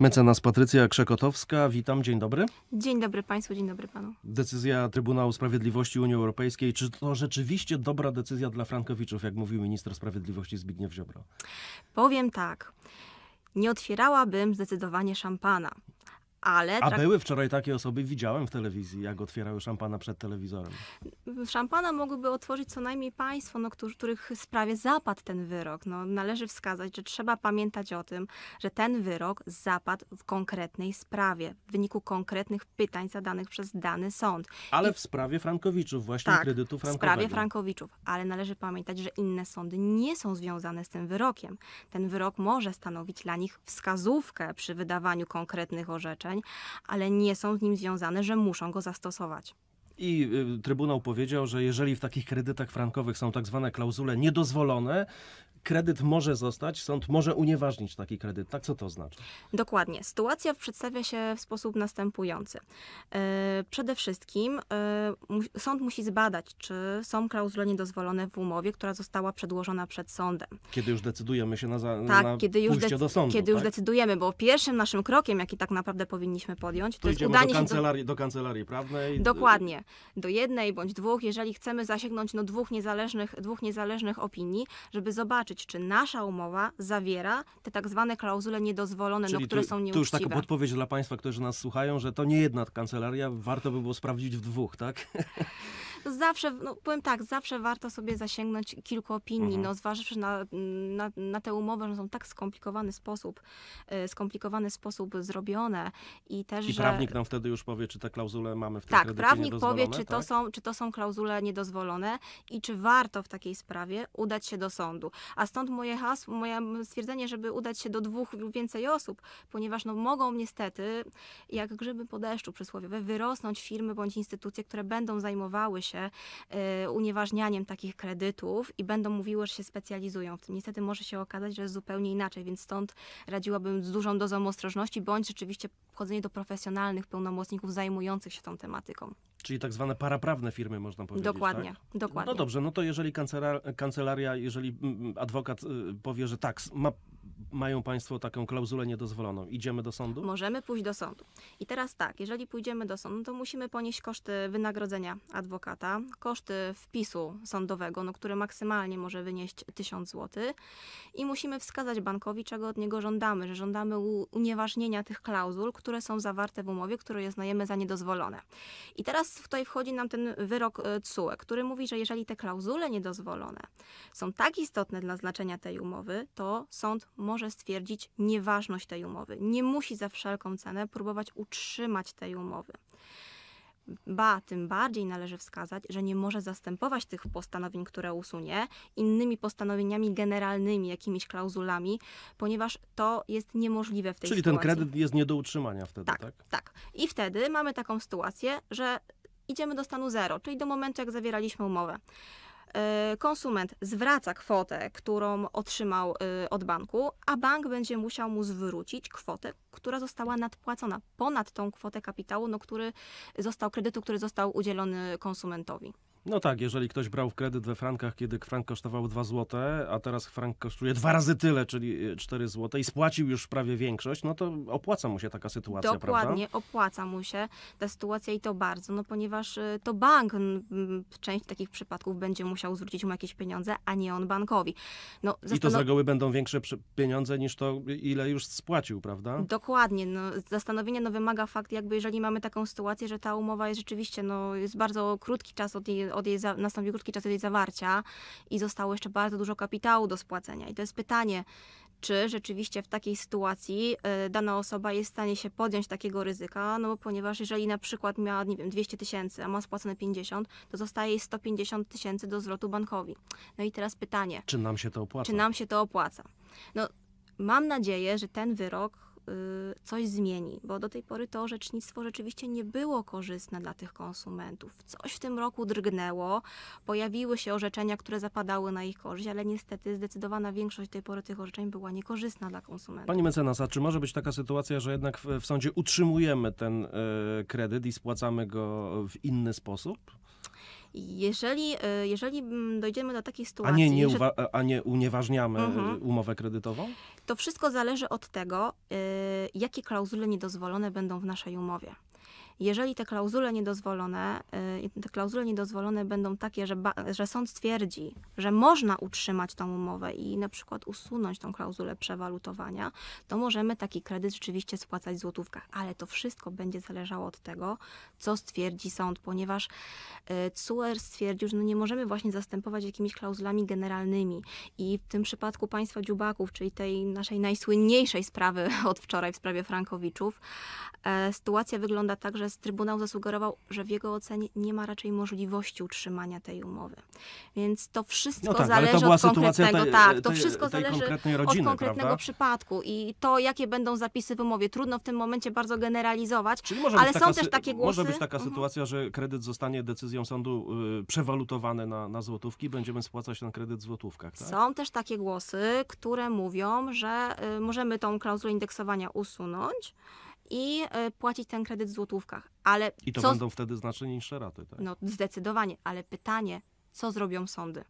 Mecenas Patrycja Krzekotowska, witam, dzień dobry. Dzień dobry Państwu, dzień dobry Panu. Decyzja Trybunału Sprawiedliwości Unii Europejskiej, czy to rzeczywiście dobra decyzja dla Frankowiczów, jak mówił minister sprawiedliwości Zbigniew Ziobro? Powiem tak, nie otwierałabym zdecydowanie szampana ale... A były wczoraj takie osoby, widziałem w telewizji, jak otwierały szampana przed telewizorem. Szampana mogłyby otworzyć co najmniej państwo, no, których sprawie zapadł ten wyrok. No, należy wskazać, że trzeba pamiętać o tym, że ten wyrok zapadł w konkretnej sprawie, w wyniku konkretnych pytań zadanych przez dany sąd. Ale I... w sprawie Frankowiczów, właśnie tak, kredytu frankowego. w sprawie Frankowiczów, ale należy pamiętać, że inne sądy nie są związane z tym wyrokiem. Ten wyrok może stanowić dla nich wskazówkę przy wydawaniu konkretnych orzeczeń, ale nie są z nim związane, że muszą go zastosować i y, Trybunał powiedział, że jeżeli w takich kredytach frankowych są tak zwane klauzule niedozwolone, kredyt może zostać, sąd może unieważnić taki kredyt. Tak, co to znaczy? Dokładnie. Sytuacja przedstawia się w sposób następujący. Y, przede wszystkim y, sąd musi zbadać, czy są klauzule niedozwolone w umowie, która została przedłożona przed sądem. Kiedy już decydujemy się na, za, tak, na kiedy już pójście do sądu. Kiedy tak? już decydujemy, bo pierwszym naszym krokiem, jaki tak naprawdę powinniśmy podjąć, to, to jest udanie do kancelarii, się do... do kancelarii prawnej. Dokładnie do jednej bądź dwóch, jeżeli chcemy zasięgnąć no, dwóch, niezależnych, dwóch niezależnych opinii, żeby zobaczyć, czy nasza umowa zawiera te tak zwane klauzule niedozwolone, no, Czyli no, które tu, są tak nieuczciwe. To już taka podpowiedź dla Państwa, którzy nas słuchają, że to nie jedna kancelaria, warto by było sprawdzić w dwóch, tak? zawsze, no, powiem tak, zawsze warto sobie zasięgnąć kilku opinii, mhm. no, zważywszy na, na, na te umowy, że są tak skomplikowany sposób, e, skomplikowany sposób zrobione i też, I że... prawnik nam wtedy już powie, czy te klauzule mamy w tym Tak, prawnik powie, czy, tak? to są, czy to są klauzule niedozwolone i czy warto w takiej sprawie udać się do sądu. A stąd moje hasło, moje stwierdzenie, żeby udać się do dwóch lub więcej osób, ponieważ no, mogą niestety, jak grzyby po deszczu przysłowiowe, wyrosnąć firmy bądź instytucje, które będą zajmowały się się y, unieważnianiem takich kredytów i będą mówiły, że się specjalizują w tym. Niestety może się okazać, że jest zupełnie inaczej, więc stąd radziłabym z dużą dozą ostrożności, bądź rzeczywiście chodzenie do profesjonalnych pełnomocników zajmujących się tą tematyką. Czyli tak zwane paraprawne firmy, można powiedzieć. Tak? Dokładnie, tak? dokładnie. No dobrze, no to jeżeli kancelaria, jeżeli mm, mm, adwokat y, powie, że tak, ma mają Państwo taką klauzulę niedozwoloną. Idziemy do sądu? Możemy pójść do sądu. I teraz tak, jeżeli pójdziemy do sądu, to musimy ponieść koszty wynagrodzenia adwokata, koszty wpisu sądowego, no, który maksymalnie może wynieść 1000 zł i musimy wskazać bankowi, czego od niego żądamy, że żądamy unieważnienia tych klauzul, które są zawarte w umowie, które je znajemy za niedozwolone. I teraz tutaj wchodzi nam ten wyrok CUE, e, który mówi, że jeżeli te klauzule niedozwolone są tak istotne dla znaczenia tej umowy, to sąd może może stwierdzić nieważność tej umowy. Nie musi za wszelką cenę próbować utrzymać tej umowy. Ba, tym bardziej należy wskazać, że nie może zastępować tych postanowień, które usunie, innymi postanowieniami generalnymi, jakimiś klauzulami, ponieważ to jest niemożliwe w tej Czyli sytuacji. Czyli ten kredyt jest nie do utrzymania wtedy, tak? Tak, tak. I wtedy mamy taką sytuację, że idziemy do stanu zero, czyli do momentu, jak zawieraliśmy umowę. E, konsument zwraca kwotę, którą otrzymał e, od banku, a bank będzie musiał mu zwrócić kwotę, która została nadpłacona ponad tą kwotę kapitału, no, który został kredytu, który został udzielony konsumentowi. No tak, jeżeli ktoś brał w kredyt we frankach, kiedy frank kosztował 2 zł, a teraz frank kosztuje dwa razy tyle, czyli 4 e, zł i spłacił już prawie większość, no to opłaca mu się taka sytuacja, Dokładnie, prawda? Dokładnie, opłaca mu się ta sytuacja i to bardzo, no ponieważ e, to bank w część takich przypadków będzie musiał zwrócić mu jakieś pieniądze, a nie on bankowi. No, zastan- I to z reguły będą większe pieniądze niż to, ile już spłacił, prawda? Dokładnie, no, zastanowienie no, wymaga fakt, jakby jeżeli mamy taką sytuację, że ta umowa jest rzeczywiście, no jest bardzo krótki czas od jej od jej za, nastąpił krótki czas od jej zawarcia i zostało jeszcze bardzo dużo kapitału do spłacenia. I to jest pytanie, czy rzeczywiście w takiej sytuacji y, dana osoba jest w stanie się podjąć takiego ryzyka, no ponieważ jeżeli na przykład miała, nie wiem, 200 tysięcy, a ma spłacone 50, to zostaje jej 150 tysięcy do zwrotu bankowi. No i teraz pytanie. Czy nam się to opłaca? Czy nam się to opłaca? No, mam nadzieję, że ten wyrok Y, coś zmieni, bo do tej pory to orzecznictwo rzeczywiście nie było korzystne dla tych konsumentów. Coś w tym roku drgnęło, pojawiły się orzeczenia, które zapadały na ich korzyść, ale niestety zdecydowana większość do tej pory tych orzeczeń była niekorzystna dla konsumentów. Pani mecenas, a czy może być taka sytuacja, że jednak w, w sądzie utrzymujemy ten y, kredyt i spłacamy go w inny sposób? Jeżeli, e, jeżeli mm, dojdziemy do takiej sytuacji. A nie, nie, e, a nie unieważniamy mhm. umowę kredytową? To wszystko zależy od tego, e, jakie klauzule niedozwolone będą w naszej umowie. Jeżeli te klauzule niedozwolone, y, te klauzule niedozwolone będą takie, że, że sąd stwierdzi, że można utrzymać tą umowę i na przykład usunąć tą klauzulę przewalutowania, to możemy taki kredyt rzeczywiście spłacać w złotówkach, ale to wszystko będzie zależało od tego, co stwierdzi sąd, ponieważ y, CUER stwierdził, że no nie możemy właśnie zastępować jakimiś klauzulami generalnymi i w tym przypadku państwa dziubaków, czyli tej naszej najsłynniejszej sprawy od wczoraj w sprawie Frankowiczów, y, sytuacja wygląda tak, że Natomiast Trybunał zasugerował, że w jego ocenie nie ma raczej możliwości utrzymania tej umowy. Więc to wszystko no tak, zależy to od konkretnego, tak, to tej, wszystko tej zależy konkretnej rodziny, od konkretnego prawda? przypadku i to, jakie będą zapisy w umowie. Trudno w tym momencie bardzo generalizować, ale są też takie głosy. Może być taka mhm. sytuacja, że kredyt zostanie decyzją sądu yy, przewalutowany na, na złotówki, będziemy spłacać ten kredyt w złotówkach. Tak? Są też takie głosy, które mówią, że yy, możemy tą klauzulę indeksowania usunąć i e, płacić ten kredyt w złotówkach. Ale I to co... będą wtedy znacznie niższe raty, tak? No zdecydowanie, ale pytanie, co zrobią sądy?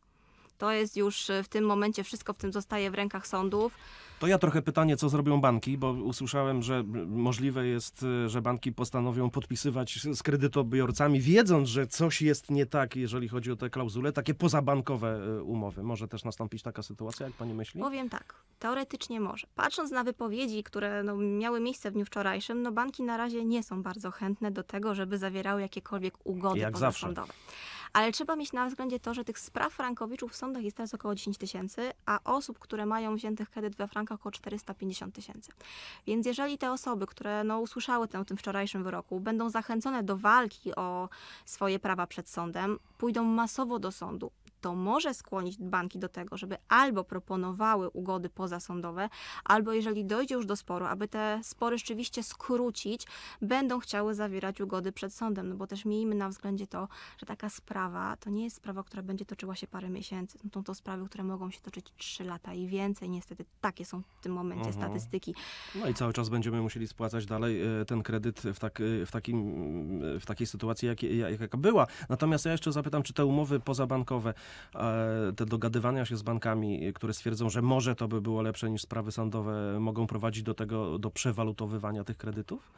To jest już e, w tym momencie wszystko w tym zostaje w rękach sądów. To ja trochę pytanie, co zrobią banki, bo usłyszałem, że możliwe jest, e, że banki postanowią podpisywać z kredytobiorcami, wiedząc, że coś jest nie tak, jeżeli chodzi o te klauzule, takie pozabankowe e, umowy. Może też nastąpić taka sytuacja, jak pani myśli? Powiem tak, teoretycznie może. Patrząc na wypowiedzi, które no, miały miejsce w dniu wczorajszym, no banki na razie nie są bardzo chętne do tego, żeby zawierały jakiekolwiek ugody jak pozasądowe. Zawsze ale trzeba mieć na względzie to, że tych spraw frankowiczów w sądach jest teraz około 10 tysięcy, a osób, które mają wziętych kredyt we frankach około 450 tysięcy. Więc jeżeli te osoby, które no, usłyszały ten, o tym wczorajszym wyroku, będą zachęcone do walki o swoje prawa przed sądem, pójdą masowo do sądu, to może skłonić banki do tego, żeby albo proponowały ugody pozasądowe, albo jeżeli dojdzie już do sporu, aby te spory rzeczywiście skrócić, będą chciały zawierać ugody przed sądem, no bo też miejmy na względzie to, że taka sprawa to nie jest sprawa, która będzie toczyła się parę miesięcy, no to, to sprawy, które mogą się toczyć 3 lata i więcej, niestety takie są w tym momencie mhm. statystyki. No i cały czas będziemy musieli spłacać dalej e, ten kredyt w, tak, e, w, takim, e, w takiej sytuacji, jak, jak, jaka była. Natomiast ja jeszcze zapytam, czy te umowy pozabankowe E, te dogadywania się z bankami, które stwierdzą, że może to by było lepsze niż sprawy sądowe, mogą prowadzić do tego, do przewalutowywania tych kredytów?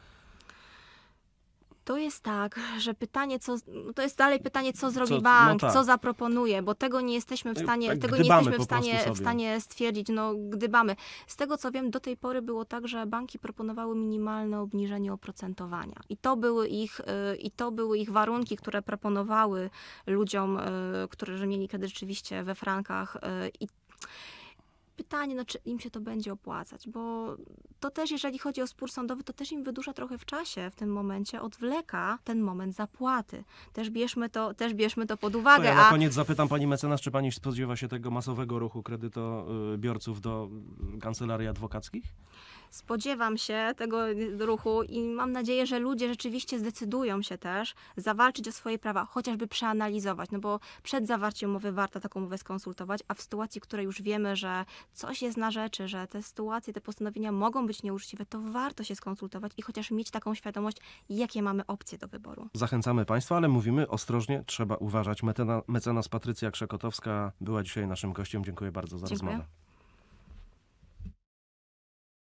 To jest tak, że pytanie, co, no, to jest dalej pytanie, co zrobi co, no bank, no tak. co zaproponuje, bo tego nie jesteśmy w no stanie, tak, tego nie jesteśmy w stanie, w stanie stwierdzić, no gdybamy. Z tego co wiem, do tej pory było tak, że banki proponowały minimalne obniżenie oprocentowania i to były ich, y, i to były ich warunki, które proponowały ludziom, y, którzy mieli kredyt rzeczywiście we frankach y, i pytanie, no, czy im się to będzie opłacać, bo to też, jeżeli chodzi o spór sądowy, to też im wydłuża trochę w czasie w tym momencie, odwleka ten moment zapłaty. Też bierzmy to, też bierzmy to pod uwagę. To ja na a... koniec zapytam pani mecenas, czy pani spodziewa się tego masowego ruchu kredytobiorców do kancelarii adwokackich? spodziewam się tego ruchu i mam nadzieję, że ludzie rzeczywiście zdecydują się też zawalczyć o swoje prawa, chociażby przeanalizować, no bo przed zawarciem umowy warto taką umowę skonsultować, a w sytuacji, w której już wiemy, że coś jest na rzeczy, że te sytuacje, te postanowienia mogą być nieuczciwe, to warto się skonsultować i chociaż mieć taką świadomość, jakie mamy opcje do wyboru. Zachęcamy Państwa, ale mówimy ostrożnie, trzeba uważać. Mecena, mecenas Patrycja Krzekotowska była dzisiaj naszym gościem. Dziękuję bardzo za Dziękuję. rozmowę.